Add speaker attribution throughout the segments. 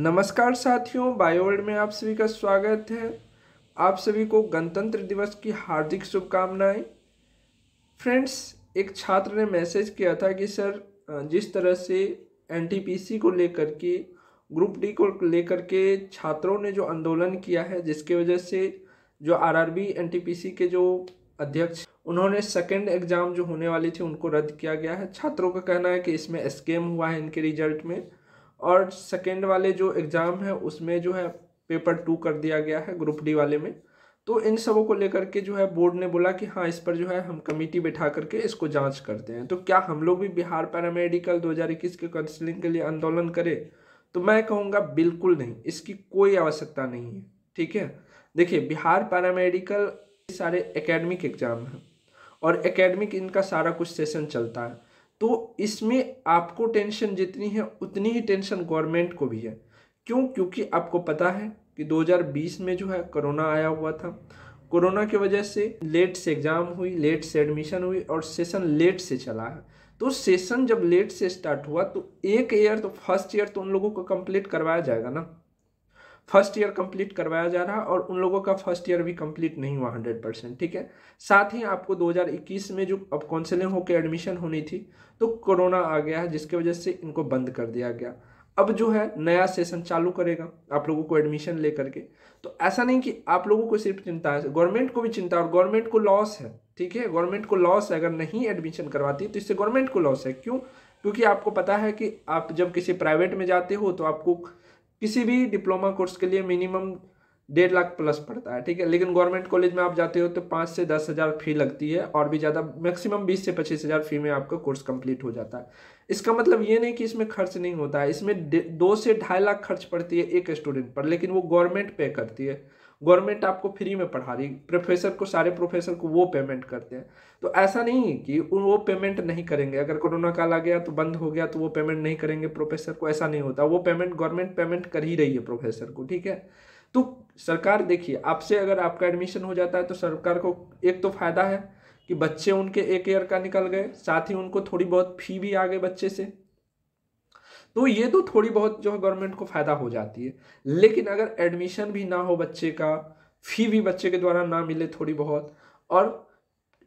Speaker 1: नमस्कार साथियों बायोवर्ल्ड में आप सभी का स्वागत है आप सभी को गणतंत्र दिवस की हार्दिक शुभकामनाएं फ्रेंड्स एक छात्र ने मैसेज किया था कि सर जिस तरह से एनटीपीसी को लेकर के ग्रुप डी को लेकर के छात्रों ने जो आंदोलन किया है जिसके वजह से जो आरआरबी एनटीपीसी के जो अध्यक्ष उन्होंने सेकेंड एग्ज़ाम जो होने वाली थी उनको रद्द किया गया है छात्रों का कहना है कि इसमें स्कैम हुआ है इनके रिजल्ट में और सेकेंड वाले जो एग्ज़ाम है उसमें जो है पेपर टू कर दिया गया है ग्रुप डी वाले में तो इन सबों को लेकर के जो है बोर्ड ने बोला कि हाँ इस पर जो है हम कमेटी बैठा करके इसको जांच करते हैं तो क्या हम लोग भी बिहार पैरामेडिकल 2021 के काउंसिलिंग के लिए आंदोलन करें तो मैं कहूँगा बिल्कुल नहीं इसकी कोई आवश्यकता नहीं है ठीक है देखिए बिहार पैरामेडिकल सारे एकेडमिक एग्ज़ाम हैं और एकेडमिक इनका सारा कुछ सेशन चलता है तो इसमें आपको टेंशन जितनी है उतनी ही टेंशन गवर्नमेंट को भी है क्यों क्योंकि आपको पता है कि 2020 में जो है कोरोना आया हुआ था कोरोना की वजह से लेट से एग्ज़ाम हुई लेट से एडमिशन हुई और सेशन लेट से चला है तो सेशन जब लेट से स्टार्ट हुआ तो एक ईयर तो फर्स्ट ईयर तो उन लोगों को कंप्लीट करवाया जाएगा ना फर्स्ट ईयर कंप्लीट करवाया जा रहा है और उन लोगों का फर्स्ट ईयर भी कंप्लीट नहीं हुआ हंड्रेड परसेंट ठीक है साथ ही आपको 2021 में जो अब काउंसिलिंग होकर एडमिशन होनी थी तो कोरोना आ गया है जिसकी वजह से इनको बंद कर दिया गया अब जो है नया सेशन चालू करेगा आप लोगों को एडमिशन ले करके तो ऐसा नहीं कि आप लोगों को सिर्फ चिंता है गवर्नमेंट को भी चिंता है और गवर्नमेंट को लॉस है ठीक है गवर्नमेंट को लॉस है अगर नहीं एडमिशन करवाती तो इससे गवर्नमेंट को लॉस है क्यों क्योंकि आपको पता है कि आप जब किसी प्राइवेट में जाते हो तो आपको किसी भी डिप्लोमा कोर्स के लिए मिनिमम डेढ़ लाख प्लस पड़ता है ठीक है लेकिन गवर्नमेंट कॉलेज में आप जाते हो तो पाँच से दस हज़ार फी लगती है और भी ज़्यादा मैक्सिमम बीस से पच्चीस हज़ार फी में आपका कोर्स कंप्लीट हो जाता है इसका मतलब ये नहीं कि इसमें खर्च नहीं होता है इसमें दो से ढाई लाख खर्च पड़ती है एक स्टूडेंट पर लेकिन वो गवर्नमेंट पे करती है गवर्नमेंट आपको फ्री में पढ़ा रही प्रोफेसर को सारे प्रोफेसर को वो पेमेंट करते हैं तो ऐसा नहीं है कि वो पेमेंट नहीं करेंगे अगर कोरोना काल आ गया तो बंद हो गया तो वो पेमेंट नहीं करेंगे प्रोफेसर को ऐसा नहीं होता वो पेमेंट गवर्नमेंट पेमेंट कर ही रही है प्रोफेसर को ठीक है तो सरकार देखिए आपसे अगर आपका एडमिशन हो जाता है तो सरकार को एक तो फ़ायदा है कि बच्चे उनके एक ईयर का निकल गए साथ ही उनको थोड़ी बहुत फी भी आ गई बच्चे से तो ये तो थोड़ी बहुत जो है गवर्नमेंट को फ़ायदा हो जाती है लेकिन अगर एडमिशन भी ना हो बच्चे का फी भी बच्चे के द्वारा ना मिले थोड़ी बहुत और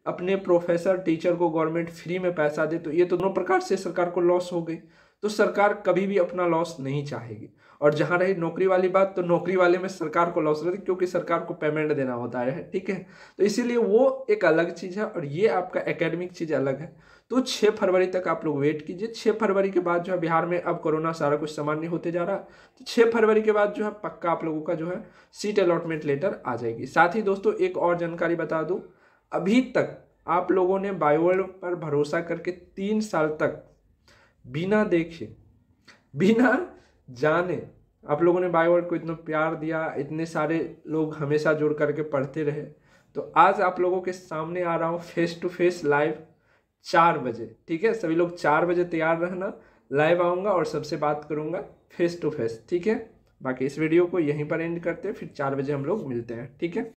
Speaker 1: अपने प्रोफेसर टीचर को गवर्नमेंट फ्री में पैसा दे तो ये तो दोनों प्रकार से सरकार को लॉस हो गई तो सरकार कभी भी अपना लॉस नहीं चाहेगी और जहाँ रही नौकरी वाली बात तो नौकरी वाले में सरकार को लॉस रहती क्योंकि सरकार को पेमेंट देना होता है ठीक है तो इसीलिए वो एक अलग चीज़ है और ये आपका एकेडमिक चीज़ अलग है तो 6 फरवरी तक आप लोग वेट कीजिए 6 फरवरी के बाद जो है बिहार में अब कोरोना सारा कुछ सामान्य होते जा रहा है तो छः फरवरी के बाद जो है पक्का आप लोगों का जो है सीट अलॉटमेंट लेटर आ जाएगी साथ ही दोस्तों एक और जानकारी बता दूँ अभी तक आप लोगों ने बायोवर्ल्ड पर भरोसा करके तीन साल तक बिना देखे बिना जाने आप लोगों ने बाइबल को इतना प्यार दिया इतने सारे लोग हमेशा जुड़ करके पढ़ते रहे तो आज आप लोगों के सामने आ रहा हूँ फेस टू फेस लाइव चार बजे ठीक है सभी लोग चार बजे तैयार रहना लाइव आऊँगा और सबसे बात करूँगा फेस टू फेस ठीक है बाकी इस वीडियो को यहीं पर एंड करते हैं फिर चार बजे हम लोग मिलते हैं ठीक है